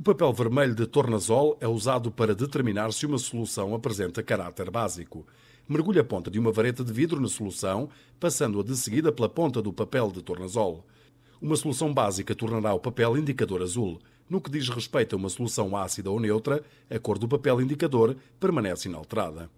O papel vermelho de tornasol é usado para determinar se uma solução apresenta caráter básico. Mergulhe a ponta de uma vareta de vidro na solução, passando-a de seguida pela ponta do papel de tornasol. Uma solução básica tornará o papel indicador azul. No que diz respeito a uma solução ácida ou neutra, a cor do papel indicador permanece inalterada.